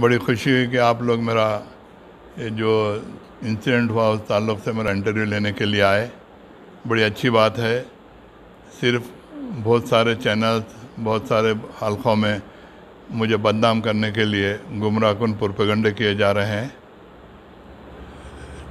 बड़ी खुशी हुई कि आप लोग मेरा जो इंसिडेंट हुआ उस ताल्लुक से मेरा इंटरव्यू लेने के लिए आए बड़ी अच्छी बात है सिर्फ बहुत सारे चैनल्स बहुत सारे हलकों में मुझे बदनाम करने के लिए कन पुरपगंडे किए जा रहे हैं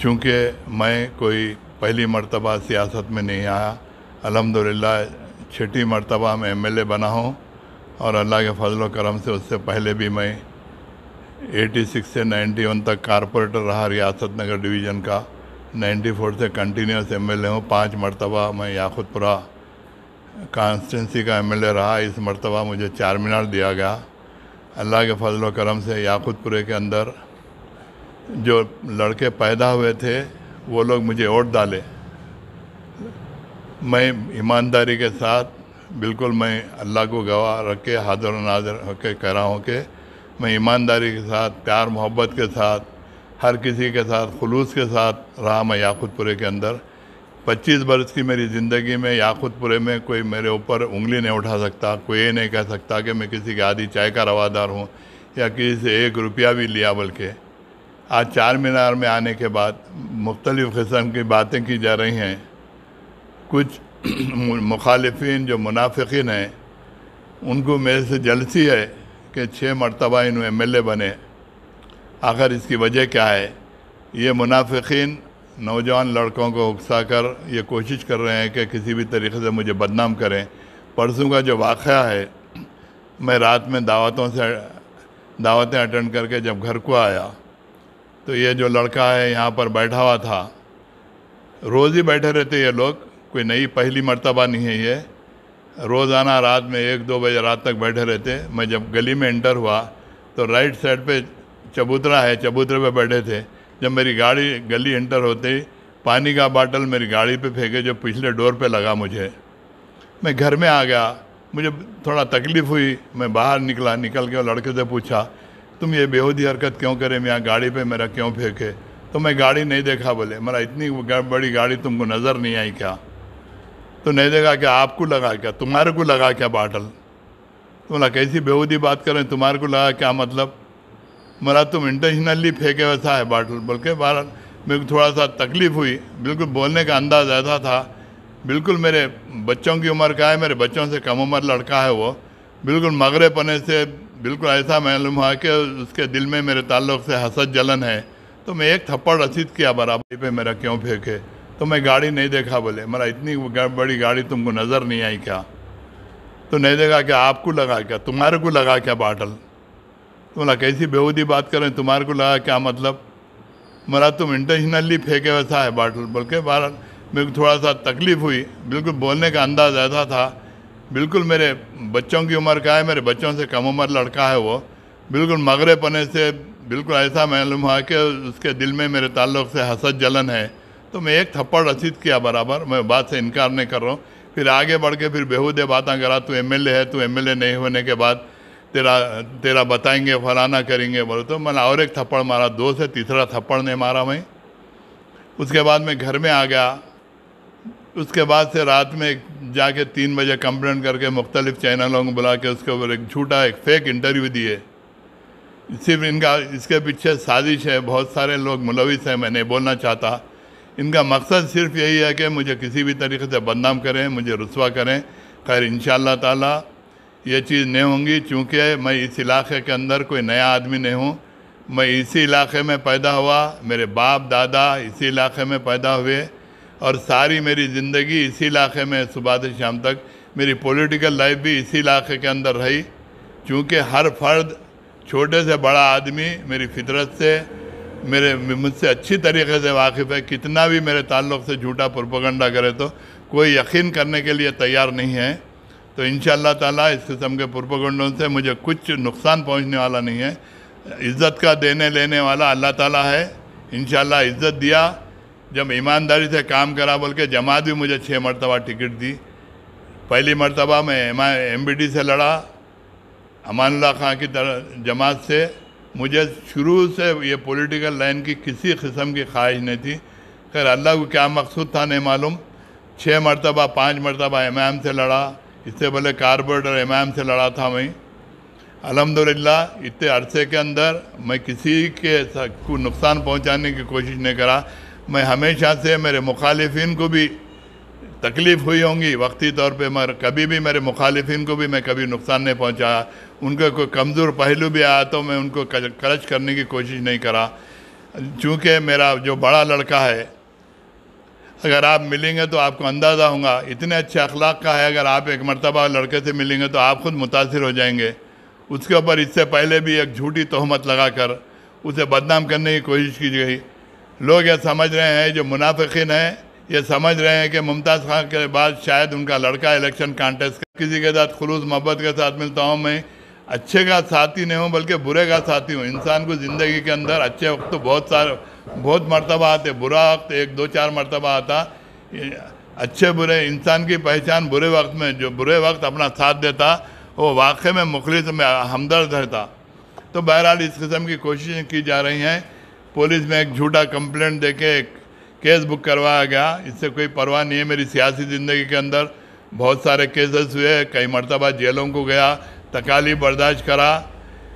चूँकि मैं कोई पहली मरतबा सियासत में नहीं आया अलहमदिल्ला छठी मरतबा मैं एम बना हूँ और अल्लाह के फजल करम से उससे पहले भी मैं 86 से 91 तक कारपोरेटर रहा रियासत नगर डिवीज़न का 94 से कंटिन्यूस एमएलए हूँ पाँच मरतबा मैं याकुतपुरा कॉन्स्टेंसी का एमएलए रहा इस मरतबा मुझे चार मीनार दिया गया अल्लाह के फजल करम से याकुतपुरे के अंदर जो लड़के पैदा हुए थे वो लोग मुझे वोट डाले मैं ईमानदारी के साथ बिल्कुल मैं अल्लाह को गवाह रख के हाजिर नाजर होकर कह रहा हूँ कि मैं ईमानदारी के साथ प्यार मोहब्बत के साथ हर किसी के साथ खलूस के साथ रहा मैं याकूतपुरे के अंदर 25 बरस की मेरी ज़िंदगी में याकूतपुरे में कोई मेरे ऊपर उंगली नहीं उठा सकता कोई ये नहीं कह सकता कि मैं किसी के आदि चाय का रवादार हूँ या किसी से एक रुपया भी लिया बल्कि आज चार मीनार में आने के बाद मुख्तलिफ़ किस्म की बातें की जा रही हैं कुछ मुखालफी जो मुनाफिन हैं उनको मेरे से जलसी है के छः मरतबा इन एम एल ए बने आखिर इसकी वजह क्या है ये मुनाफिकीन नौजवान लड़कों को उकसा कर ये कोशिश कर रहे हैं कि किसी भी तरीके से मुझे बदनाम करें परसों का जो वाक़ है मैं रात में दावतों से दावतें अटेंड करके जब घर को आया तो ये जो लड़का है यहाँ पर बैठा हुआ था रोज़ ही बैठे रहते ये लोग कोई नई पहली मरतबा नहीं है ये रोज़ाना रात में एक दो बजे रात तक बैठे रहते मैं जब गली में एंटर हुआ तो राइट साइड पे चबूतरा है चबूतरे पे बैठे थे जब मेरी गाड़ी गली एंटर होते ही पानी का बाटल मेरी गाड़ी पे फेंके जो पिछले डोर पे लगा मुझे मैं घर में आ गया मुझे थोड़ा तकलीफ़ हुई मैं बाहर निकला निकल के लड़के से पूछा तुम ये बेहूदी हरकत क्यों करे यहाँ गाड़ी पे मेरा क्यों फेंके तो मैं गाड़ी नहीं देखा बोले मेरा इतनी बड़ी गाड़ी तुमको नज़र नहीं आई क्या तो नहीं देगा कि आपको लगा क्या तुम्हारे को लगा क्या बाटल तो बोला कैसी बेहूदी बात करें तुम्हारे को लगा क्या मतलब मेरा तुम इंटेंशनली फेंके वैसा है बाटल बोल के बार मेरे को थोड़ा सा तकलीफ़ हुई बिल्कुल बोलने का अंदाज ऐसा था बिल्कुल मेरे बच्चों की उम्र का है मेरे बच्चों से कम उम्र लड़का है वो बिल्कुल मगरे पने से बिल्कुल ऐसा मालूम हुआ कि उसके दिल में मेरे ताल्लुक से हसद जलन है तो मैं एक थप्पड़ रसीद किया बराबरी पे मेरा क्यों फेंके तो मैं गाड़ी नहीं देखा बोले मेरा इतनी बड़ी गाड़ी तुमको नज़र नहीं आई क्या तो नहीं देखा क्या आपको लगा क्या तुम्हारे को लगा क्या बाटल तो बोला कैसी बेहूदी बात करें तुम्हारे को लगा क्या मतलब मेरा तुम इंटेंशनली फेंके वैसा है बाटल बोल के बार मेरे को थोड़ा सा तकलीफ़ हुई बिल्कुल बोलने का अंदाज ऐसा था बिल्कुल मेरे बच्चों की उम्र का है मेरे बच्चों से कम उम्र लड़का है वो बिल्कुल मगरे पने से बिल्कुल ऐसा मालूम हुआ कि उसके दिल में मेरे ताल्लुक से हसद जलन है तो मैं एक थप्पड़ रसीद किया बराबर मैं बात से इनकार नहीं कर रहा हूँ फिर आगे बढ़ के फिर बेहूदे बातें करा तू एम है तू एम नहीं होने के बाद तेरा तेरा बताएंगे फलाना करेंगे बोलो तो मैंने और एक थप्पड़ मारा दो से तीसरा थप्पड़ नहीं मारा मैं उसके बाद मैं घर में आ गया उसके बाद से रात में जाके तीन बजे कंप्लेंट करके मुख्तलिफ चैनलों को बुला के उसके ऊपर एक झूठा एक फेक इंटरव्यू दिए सिर्फ इनका इसके पीछे साजिश है बहुत सारे लोग मुलविस हैं मैं नहीं बोलना चाहता इनका मकसद सिर्फ यही है कि मुझे किसी भी तरीके से बदनाम करें मुझे रसवा करें खैर इन ताला ये चीज़ नहीं होंगी चूँकि मैं इस इलाके के अंदर कोई नया आदमी नहीं हूँ मैं इसी इलाके में पैदा हुआ मेरे बाप दादा इसी इलाके में पैदा हुए और सारी मेरी ज़िंदगी इसी इलाके में सुबह से शाम तक मेरी पॉलिटिकल लाइफ भी इसी इलाके के अंदर रही चूँकि हर फर्द छोटे से बड़ा आदमी मेरी फितरत से मेरे मुझसे अच्छी तरीके से वाकिफ़ है कितना भी मेरे ताल्लुक़ से झूठा प्रोपोगंडा करे तो कोई यकीन करने के लिए तैयार नहीं है तो इन ताला इस किस्म के प्रोपोगंडों से मुझे कुछ नुकसान पहुंचने वाला नहीं है इज़्ज़त का देने लेने वाला अल्लाह ताला है इन इज़्ज़त दिया जब ईमानदारी से काम करा बोल के जमात भी मुझे छः मरतबा टिकट दी पहली मरतबा मैं एम बी डी से लड़ा अमानल्ला खां की तरह जमात से मुझे शुरू से ये पॉलिटिकल लाइन की किसी किस्म की ख्वाहिश नहीं थी खैर अल्लाह को क्या मकसूद था नहीं मालूम छः मरतबा पाँच मरतबा इमाम से लड़ा इससे पहले कारपोरेटर और इमाम से लड़ा था मैं अलहमदिल्ला इतने अरसे के अंदर मैं किसी के को नुकसान पहुंचाने की कोशिश नहीं करा मैं हमेशा से मेरे मुखालफन को भी तकलीफ़ हुई होंगी वक्ती तौर पे मैं कभी भी मेरे मुखालिफिन को भी मैं कभी नुकसान नहीं पहुंचाया उनका कोई कमज़ोर पहलू भी आया तो मैं उनको कलच करने की कोशिश नहीं करा चूँकि मेरा जो बड़ा लड़का है अगर आप मिलेंगे तो आपको अंदाज़ा होगा इतने अच्छे अखलाक का है अगर आप एक मरतबा लड़के से मिलेंगे तो आप ख़ुद मुतासर हो जाएंगे उसके ऊपर इससे पहले भी एक झूठी तहमत लगा कर उसे बदनाम करने की कोशिश की गई लोग यह समझ रहे हैं जो मुनाफिन हैं ये समझ रहे हैं कि मुमताज़ खान के बाद शायद उनका लड़का इलेक्शन कॉन्टेस्ट किसी के साथ खलूस मोहब्बत के साथ मिलता हूँ मैं अच्छे का साथी नहीं हूँ बल्कि बुरे का साथी हूँ इंसान को ज़िंदगी के अंदर अच्छे वक्त तो बहुत सारे बहुत मरतबा आते बुरा वक्त एक दो चार मरतबा आता अच्छे बुरे इंसान की पहचान बुरे वक्त में जो बुरे वक्त अपना साथ देता वो वाक़े में मुखलिस में हमदर्द रहता तो बहरहाल इस किस्म की कोशिशें की जा रही हैं पुलिस में एक झूठा कंप्लेंट दे के एक केस बुक करवाया गया इससे कोई परवाह नहीं है मेरी सियासी ज़िंदगी के अंदर बहुत सारे केसेस हुए कई मरतबा जेलों को गया तकालीफ बर्दाश्त करा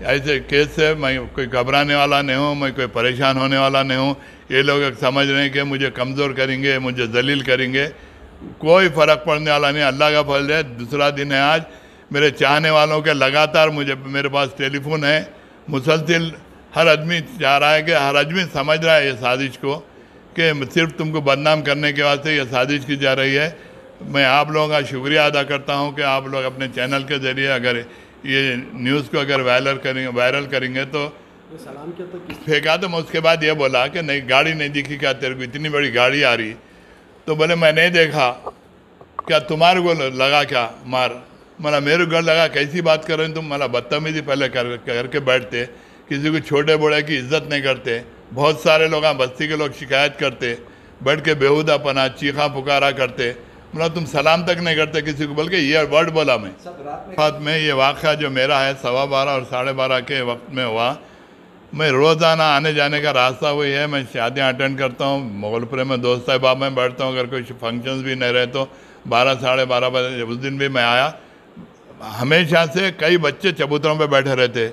ऐसे केस से मैं कोई घबराने वाला नहीं हूँ मैं कोई परेशान होने वाला नहीं हूँ ये लोग समझ रहे हैं कि मुझे कमज़ोर करेंगे मुझे जलील करेंगे कोई फ़र्क पड़ने वाला नहीं अल्लाह का फल है दूसरा दिन है आज मेरे चाहने वालों के लगातार मुझे मेरे पास टेलीफोन है मुसलसिल हर आदमी चाह रहा है कि हर आदमी समझ रहा है ये साजिश को कि सिर्फ तुमको बदनाम करने के वास्ते ये साजिश की जा रही है मैं आप लोगों का शुक्रिया अदा करता हूँ कि आप लोग अपने चैनल के ज़रिए अगर ये न्यूज़ को अगर वायरल करेंगे वायरल करेंगे तो सलाम तो फेंका तो मैं उसके बाद ये बोला कि नहीं गाड़ी नहीं दिखी क्या तेरे को इतनी बड़ी गाड़ी आ रही तो बोले मैं नहीं देखा क्या तुम्हारे को लगा क्या मार मतलब मेरे घर लगा कैसी बात कर रहे तुम मतलब बदतमीजी पहले कर करके बैठते किसी को छोटे बड़े की इज्जत नहीं करते बहुत सारे लोग हाँ, बस्ती के लोग शिकायत करते बैठ के बेहूदा पना चीखा पुकारा करते बोला तुम सलाम तक नहीं करते किसी को बल्कि ये वर्ड बोला मैं साथ में ये वाक़ जो मेरा है सवा बारह और साढ़े बारह के वक्त में हुआ मैं रोज़ाना आने जाने का रास्ता वही है मैं शादियाँ अटेंड करता हूँ मोगलपुरे में दोस्त अहबाब में बैठता हूँ अगर कोई फंक्शंस भी नहीं रहे तो बारह साढ़े बारह बजे उस दिन भी मैं आया हमेशा से कई बच्चे चबूतरों पे बैठे रहते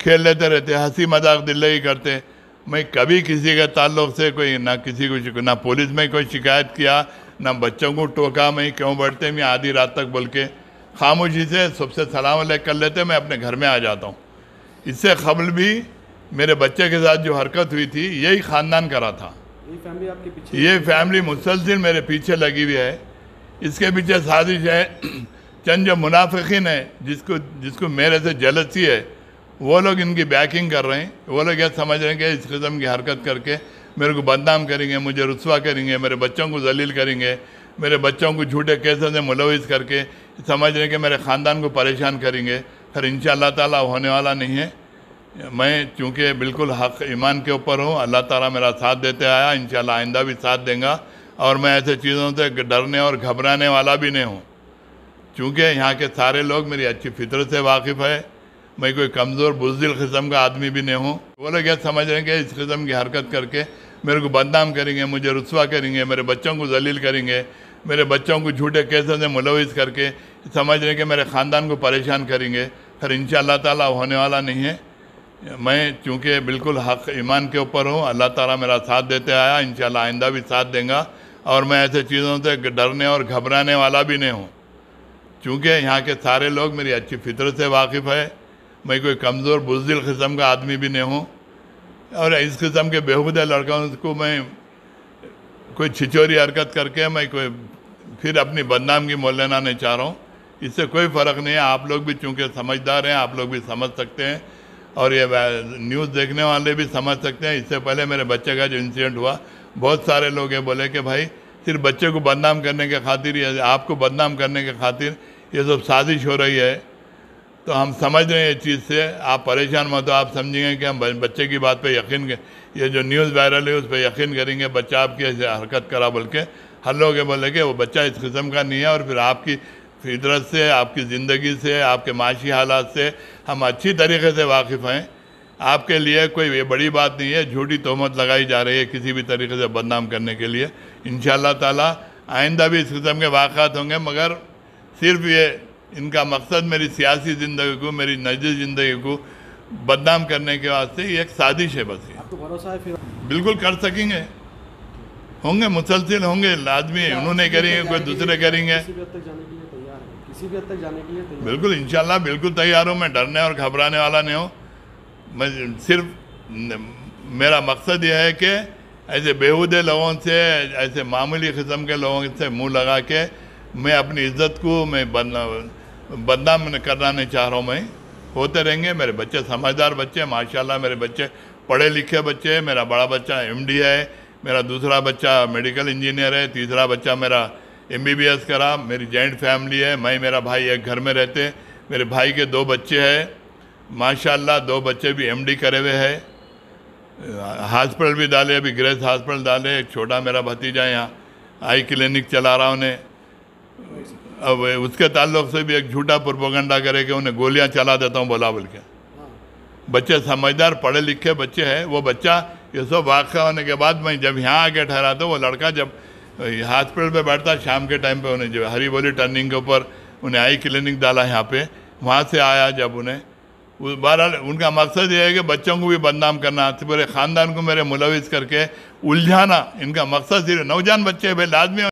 खेल लेते रहते हंसी मजाक दिल्ली करते मैं कभी किसी के ताल्लुक से कोई ना किसी को ना पुलिस में कोई शिकायत किया ना बच्चों को टोका मैं क्यों बैठते मैं आधी रात तक बोल के खामोशी से सबसे सलाम कर लेते मैं अपने घर में आ जाता हूँ इससे कबल भी मेरे बच्चे के साथ जो हरकत हुई थी यही ख़ानदान करा था ये फैमिली ये फैमिली मुसलसिल मेरे पीछे लगी हुई है इसके पीछे साजिश है चंद जो मुनाफिन है जिसको जिसको मेरे से जलसी है वो लोग इनकी बैकिंग कर रहे हैं वो लोग यह समझ रहे हैं कि इस किस्म की हरकत करके मेरे को बदनाम करेंगे मुझे रसुआ करेंगे मेरे बच्चों को जलील करेंगे मेरे बच्चों को झूठे कैसे से मुलविस करके समझ रहे कि मेरे ख़ानदान को परेशान करेंगे फिर इन ताला होने वाला नहीं है मैं चूँकि बिल्कुल हक ईमान के ऊपर हूँ अल्लाह ताला मेरा साथ देते आया इन आइंदा भी साथ देंगे और मैं ऐसे चीज़ों से डरने और घबराने वाला भी नहीं हूँ चूँकि यहाँ के सारे लोग मेरी अच्छी फितरत से वाकिफ़ है मैं कोई कमज़ोर बुजदिल किस्म का आदमी भी नहीं हूँ वो लोग यह समझ रहे हैं कि इस किस्म की हरकत करके मेरे को बदनाम करेंगे मुझे रुसवा करेंगे मेरे बच्चों को जलील करेंगे मेरे बच्चों को झूठे कैसे से मुलविस करके समझ रहे कि मेरे ख़ानदान को परेशान करेंगे फिर इन ताला होने वाला नहीं है मैं चूँकि बिल्कुल हक ईमान के ऊपर हूँ अल्लाह ताला मेरा साथ देते आया इन आइंदा भी साथ देंगे और मैं ऐसे चीज़ों से डरने और घबराने वाला भी नहीं हूँ चूँकि यहाँ के सारे लोग मेरी अच्छी फितरत से वाकिफ़ है मैं कोई कमज़ोर बुजदिल किस्म का आदमी भी नहीं हूँ और इस किस्म के बेहूद लड़कों को मैं कोई छिचोरी हरकत करके मैं कोई फिर अपनी बदनाम की मोल लेना नहीं चाह रहा हूँ इससे कोई फ़र्क नहीं है आप लोग भी चूँकि समझदार हैं आप लोग भी समझ सकते हैं और ये न्यूज़ देखने वाले भी समझ सकते हैं इससे पहले मेरे बच्चे का जो इंसिडेंट हुआ बहुत सारे लोग ये बोले कि भाई सिर्फ बच्चे को बदनाम करने के खातिर या आपको बदनाम करने के खातिर ये सब साजिश हो रही है तो हम समझ रहे हैं इस चीज़ से आप परेशान मत हो आप समझेंगे कि हम बच्चे की बात पे यकीन ये जो न्यूज़ वायरल है उस पर यकीन करेंगे बच्चा आपकी हरकत करा बोल के हर लोग बोले कि वो बच्चा इस किस्म का नहीं है और फिर आपकी फितरत से आपकी ज़िंदगी से आपके माशी हालात से हम अच्छी तरीके से वाकिफ़ हैं आपके लिए कोई ये बड़ी बात नहीं है झूठी तोहमत लगाई जा रही है किसी भी तरीके से बदनाम करने के लिए इन ताला आइंदा भी इस किस्म के वाक़ात होंगे मगर सिर्फ ये इनका मकसद मेरी सियासी ज़िंदगी को मेरी निजी ज़िंदगी को बदनाम करने के वास्ते ये एक साजिश है बस ये आपको भरोसा है फिर बिल्कुल कर सकेंगे होंगे मुसलसिल होंगे लाजमी है उन्होंने करेंगे कोई दूसरे करेंगे किसी भी हद तक जाने के लिए बिल्कुल इंशाल्लाह बिल्कुल तैयार हूँ मैं डरने और घबराने वाला नहीं हूँ मैं सिर्फ मेरा मकसद यह है कि ऐसे बेहूदे लोगों से ऐसे मामूली किस्म के लोगों से मुंह लगा के मैं अपनी इज्जत को मैं बना बदनाम करना नहीं चाह रहा हूँ मैं होते रहेंगे मेरे बच्चे समझदार बच्चे माशाल्लाह मेरे बच्चे पढ़े लिखे बच्चे मेरा बड़ा बच्चा एमडी है मेरा दूसरा बच्चा मेडिकल इंजीनियर है तीसरा बच्चा मेरा एमबीबीएस करा मेरी जॉइंट फैमिली है मैं मेरा भाई एक घर में रहते मेरे भाई के दो बच्चे हैं माशाल्लाह दो बच्चे भी डी करे हुए है हॉस्पिटल भी डाले अभी ग्रेस हॉस्पिटल डाले एक छोटा मेरा भतीजा यहाँ आई क्लिनिक चला रहा उन्हें अब उसके ताल्लुक से भी एक झूठा प्रोपोगंडा करे कि उन्हें गोलियां चला देता हूँ बोला बोल के हाँ। बच्चे समझदार पढ़े लिखे बच्चे हैं वो बच्चा ये सब वाक़ होने के बाद मैं जब यहाँ आके ठहरा था तो वो लड़का जब हॉस्पिटल पे बैठता शाम के टाइम पे उन्हें जो हरी बोली टर्निंग के ऊपर उन्हें आई क्लिनिक डाला यहाँ पे वहाँ से आया जब उन्हें उस बहरहाल उनका मकसद ये है कि बच्चों को भी बदनाम करना पूरे ख़ानदान को मेरे मुलविस करके उलझाना इनका मकसद सिर्फ नौजवान बच्चे भाई लाजमी